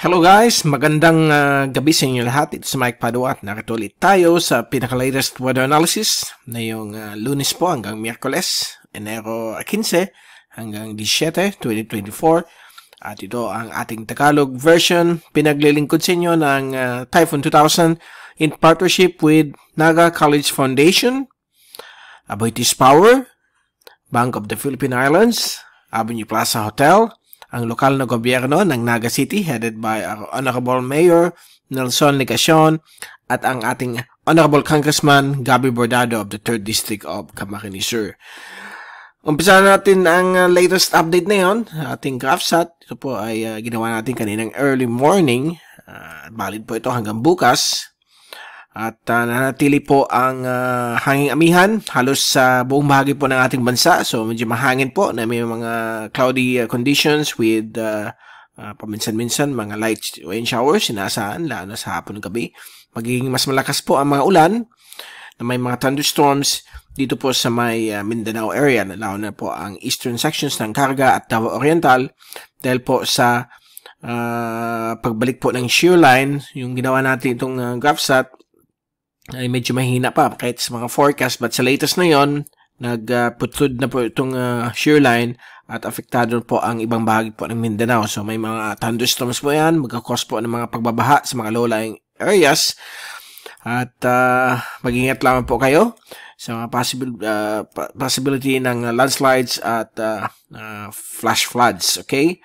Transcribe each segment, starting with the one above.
Hello guys! Magandang uh, gabi sa inyo lahat. Ito si Mike Padua at narito ulit tayo sa pinaka-latest weather analysis na yung uh, ah, lunes po hanggang Miyerkules, Enero 15 hanggang 17, 2024. At ito ang ating Tagalog version. Pinaglilingkod sa inyo ng uh, Typhoon 2000 in partnership with Naga College Foundation, Aboitiz Power, Bank of the Philippine Islands, Avenue Plaza Hotel, ang lokal na gobyerno ng Naga City headed by our Honorable Mayor Nelson Legacion at ang ating Honorable Congressman Gabby Bordado of the 3rd District of Camarines Sur. Umpisa natin ang uh, latest update na yon, ating GraphSat. Ito po ay uh, ginawa natin kaninang early morning. Uh, valid po ito hanggang bukas. At uh, nanatili po ang uh, hanging amihan halos sa uh, buong bahagi po ng ating bansa. So medyo mahangin po na may mga cloudy uh, conditions with uh, uh, paminsan-minsan mga light rain showers inaasahan lalo sa hapon ng gabi. Magiging mas malakas po ang mga ulan na may mga thunderstorms dito po sa may uh, Mindanao area na lalo na po ang eastern sections ng Karga at Davao Oriental dahil po sa uh, pagbalik po ng shear line yung ginawa natin itong uh, graph sat ay medyo mahina pa kahit sa mga forecast but sa latest na yon nagputsod uh, na po itong uh, ah, line at apektado po ang ibang bahagi po ng Mindanao. So may mga thunderstorms po yan, magkakos po ng mga pagbabaha sa mga low-lying areas. At uh, mag-ingat lamang po kayo sa mga possible, uh, possibility ng landslides at uh, uh, flash floods, okay?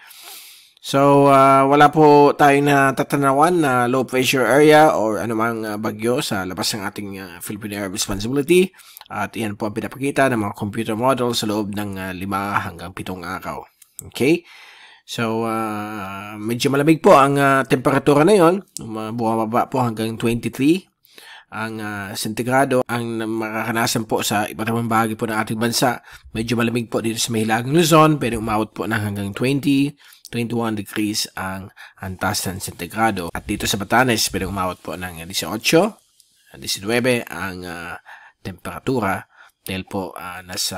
So, uh, wala po tayo na natatanawan na low pressure area or anumang ah, bagyo sa labas ng ating uh, ah, Philippine Air Responsibility. At iyan po ang pinapakita ng mga computer model sa loob ng uh, 5 hanggang 7 araw. Okay? So, uh, medyo malamig po ang uh, temperatura na yon. Bumababa po hanggang 23 ang uh, sentigrado ang makakanasan po sa iba't ibang bahagi po ng ating bansa. Medyo malamig po dito sa Mahilagang Luzon, pero umawot po na hanggang 20 21 degrees ang antas ng sentigrado. At dito sa Batanes, pinagumawat po ng 18, 19 ang uh, temperatura dahil po uh, nasa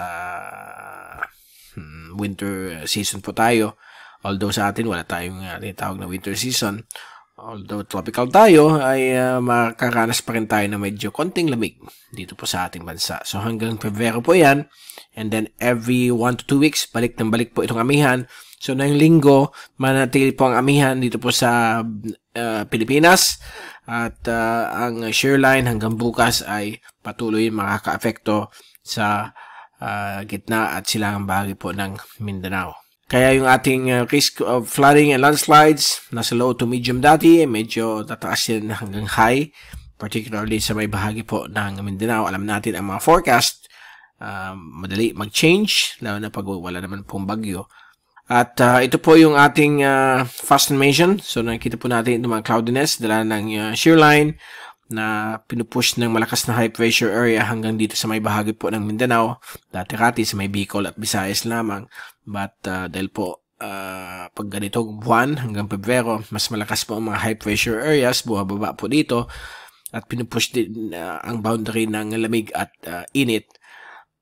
hmm, winter season po tayo. Although sa atin wala tayong uh, tinatawag na winter season, although tropical tayo, ay uh, makakaranas pa rin tayo na medyo konting lamig dito po sa ating bansa. So hanggang Pebrero po yan, and then every 1 to 2 weeks, balik ng balik po itong amihan, So, ngayong linggo, manatili po ang amihan dito po sa uh, Pilipinas. At uh, ang line hanggang bukas ay patuloy makakaapekto sa uh, gitna at silangang bahagi po ng Mindanao. Kaya yung ating uh, risk of flooding and landslides, nasa low to medium dati, eh, medyo tataas yan hanggang high, particularly sa may bahagi po ng Mindanao. Alam natin ang mga forecast, uh, madali mag-change, lalo na pag wala naman pong bagyo at uh, ito po yung ating uh, fast animation. So nakikita po natin itong mga cloudiness dala ng uh, shear line na pinupush ng malakas na high pressure area hanggang dito sa may bahagi po ng Mindanao, dati-kati sa may Bicol at Visayas lamang. But uh, dahil po uh, pag ganito buwan hanggang Pebrero, mas malakas po ang mga high pressure areas, buhababa po dito at pinupush din uh, ang boundary ng lamig at uh, init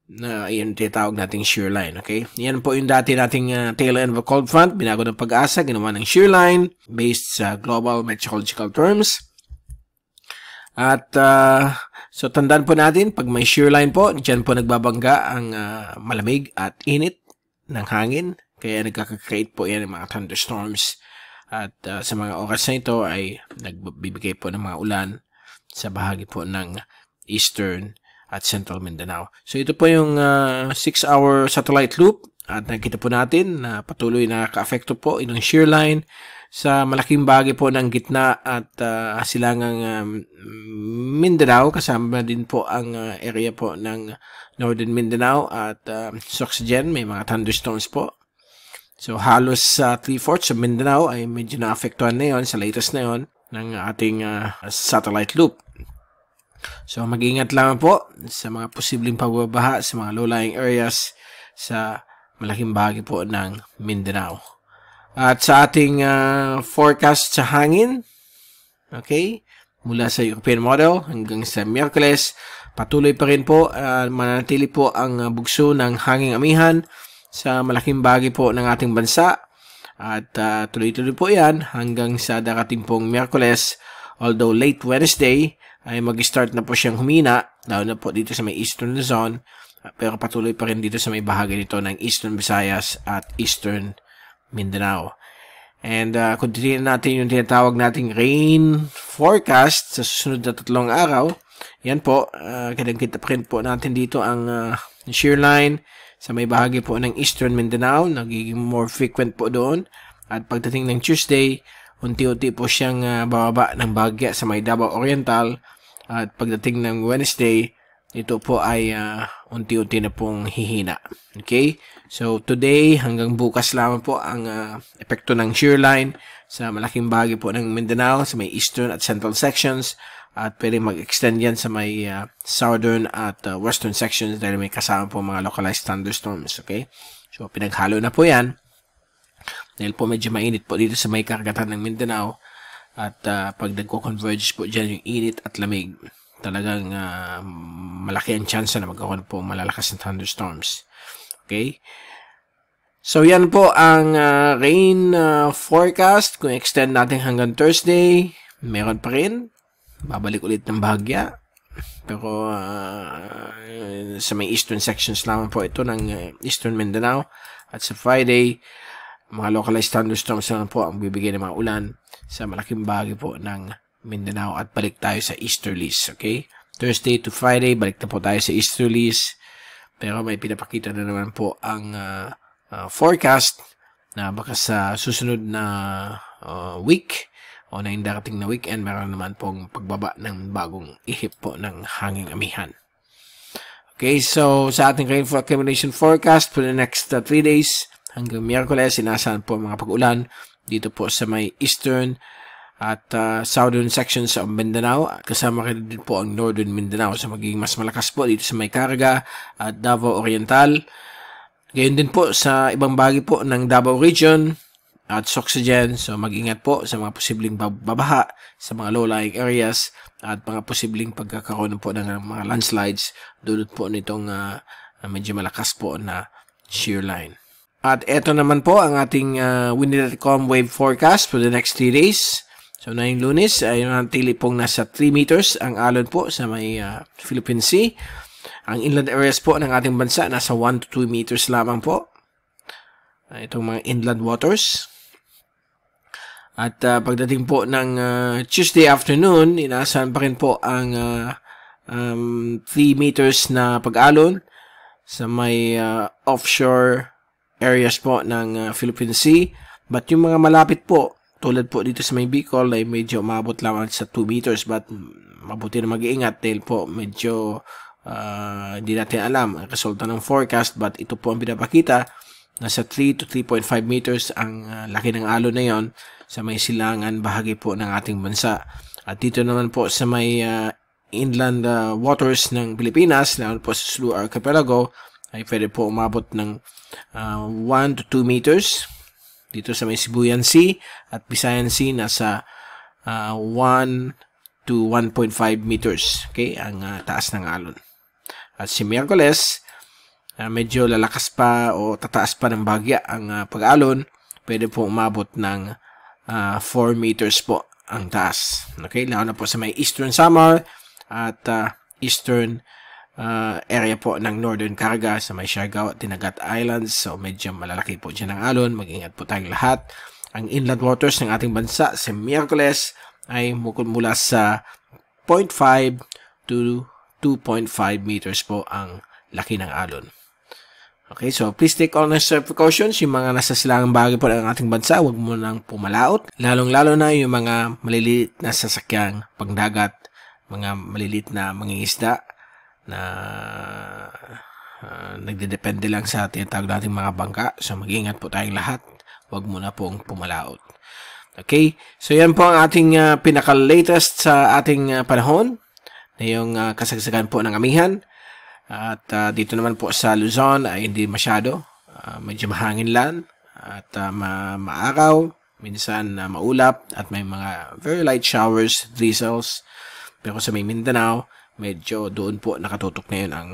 na uh, yun tinatawag nating shear line, okay? Yan po yung dati nating uh, ah, tail end of a cold front, binago ng pag-asa, ginawa ng shear line based sa global meteorological terms. At uh, so tandaan po natin, pag may shear line po, dyan po nagbabangga ang uh, malamig at init ng hangin. Kaya nagkakakreate po yan ng mga thunderstorms. At uh, sa mga oras na ito ay nagbibigay po ng mga ulan sa bahagi po ng eastern at Central Mindanao. So ito po yung 6-hour ah, uh, satellite loop at nakita po natin na patuloy na kaapekto po inong shear line sa malaking bagay po ng gitna at uh, silangang uh, Mindanao kasama din po ang uh, area po ng Northern Mindanao at uh, Soxgen may mga thunderstorms po. So halos sa uh, 3/4 sa Mindanao ay medyo naapektuhan na 'yon sa latest na 'yon ng ating uh, satellite loop. So mag-ingat lang po sa mga posibleng pagbabaha sa mga low-lying areas sa malaking bahagi po ng Mindanao. At sa ating uh, forecast sa hangin, okay, mula sa European model hanggang sa Miyerkules, patuloy pa rin po, uh, manatili po ang ah, bugso ng hanging amihan sa malaking bahagi po ng ating bansa. At uh, tuloy-tuloy po yan hanggang sa darating pong Miyerkules. Although late Wednesday, ay mag-start na po siyang humina, lalo na po dito sa may Eastern Luzon, pero patuloy pa rin dito sa may bahagi nito ng Eastern Visayas at Eastern Mindanao. And uh, continue natin yung tinatawag nating rain forecast sa susunod na tatlong araw. Yan po, uh, kadang pa rin po natin dito ang uh, shear line sa may bahagi po ng Eastern Mindanao. Nagiging more frequent po doon. At pagdating ng Tuesday, unti-unti po siyang uh, bababa ng bagya sa may Davao Oriental at pagdating ng Wednesday, ito po ay uh, unti-unti na pong hihina. Okay? So today hanggang bukas lamang po ang uh, epekto ng shear line sa malaking bahagi po ng Mindanao sa may eastern at central sections at pwede mag-extend yan sa may uh, southern at uh, western sections dahil may kasama po mga localized thunderstorms. Okay? So pinaghalo na po yan dahil po medyo mainit po dito sa may karagatan ng Mindanao at uh, pag nagko-converge po dyan yung init at lamig, talagang uh, malaki ang chance na magkakaroon po malalakas na thunderstorms. Okay? So yan po ang uh, rain uh, forecast. Kung extend natin hanggang Thursday, meron pa rin. Babalik ulit ng bahagya. Pero uh, sa may eastern sections lang po ito ng uh, eastern Mindanao. At sa Friday, mga localized thunderstorms naman po ang bibigyan ng mga ulan sa malaking bahagi po ng Mindanao at balik tayo sa easterlies, okay? Thursday to Friday, balik na po tayo sa easterlies. Pero may pinapakita na naman po ang uh, uh, forecast na baka sa susunod na uh, week o na indarating na weekend, meron naman pong pagbaba ng bagong ihip po ng hanging amihan. Okay, so sa ating rainfall accumulation forecast for the next 3 uh, days, hanggang Miyerkules. Inaasahan po ang mga pag-ulan dito po sa may eastern at uh, southern sections sa Mindanao at kasama rin din po ang northern Mindanao sa so magiging mas malakas po dito sa may Carga at Davao Oriental. Gayon din po sa ibang bahagi po ng Davao Region at Soxagen. So mag-ingat po sa mga posibleng babaha sa mga low-lying areas at mga posibleng pagkakaroon po ng mga landslides dulot po nitong uh, medyo malakas po na shear line. At eto naman po ang ating uh, ah, Windy.com wave forecast for the next 3 days. So ngayong lunes, ay uh, natili pong nasa 3 meters ang alon po sa may uh, Philippine Sea. Ang inland areas po ng ating bansa nasa 1 to 2 meters lamang po. Uh, itong mga inland waters. At uh, pagdating po ng uh, Tuesday afternoon, inaasahan pa rin po ang uh, um, 3 meters na pag-alon sa may uh, offshore areas po ng uh, Philippine Sea. But yung mga malapit po, tulad po dito sa may Bicol ay medyo umabot lamang sa 2 meters but mabuti na mag-iingat dahil po medyo uh, hindi natin alam ang resulta ng forecast but ito po ang pinapakita sa 3 to 3.5 meters ang uh, laki ng alo na yon sa may silangan bahagi po ng ating bansa at dito naman po sa may uh, inland uh, waters ng Pilipinas, naman po sa Sulu Archipelago, ay pwede po umabot ng uh, ah, 1 to 2 meters dito sa may Sibuyan Sea at Visayan Sea nasa uh, ah, 1 to 1.5 meters okay ang uh, taas ng alon at si Miyerkules uh, medyo lalakas pa o tataas pa ng bagya ang uh, pag-alon pwede po umabot ng uh, 4 meters po ang taas okay lalo na po sa may Eastern Samar at uh, Eastern uh, area po ng Northern Carga sa may Siargao at Tinagat Islands. So medyo malalaki po dyan ang alon. Mag-ingat po tayong lahat. Ang inland waters ng ating bansa sa Miyerkules ay mula sa 0.5 to 2.5 meters po ang laki ng alon. Okay, so please take all necessary precautions. Yung mga nasa silangang bahagi po ng ating bansa, huwag mo nang pumalaot. Lalong-lalo na yung mga maliliit na sasakyang pangdagat, mga maliliit na mangingisda na uh, nagdedepende lang sa tinatawag natin mga bangka. So mag-ingat po tayong lahat. Huwag muna pong pumalaot. Okay? So yan po ang ating uh, pinaka-latest sa ating uh, panahon na yung uh, kasagsagan po ng amihan. At uh, dito naman po sa Luzon ay hindi masyado. Uh, medyo mahangin lang at uh, ma maaraw, minsan uh, maulap at may mga very light showers, drizzles. Pero sa may Mindanao, medyo doon po nakatutok na yun ang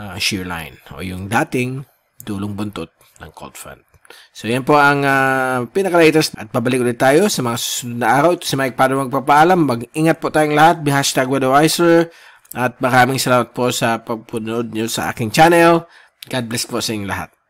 uh, shear line o yung dating dulong buntot ng cold front. So yan po ang uh, pinaka-latest at pabalik ulit tayo sa mga susunod na araw. Ito si Mike Pado magpapaalam. Mag-ingat po tayong lahat. Be hashtag Wedoiser. At maraming salamat po sa pagpunod nyo sa aking channel. God bless po sa inyong lahat.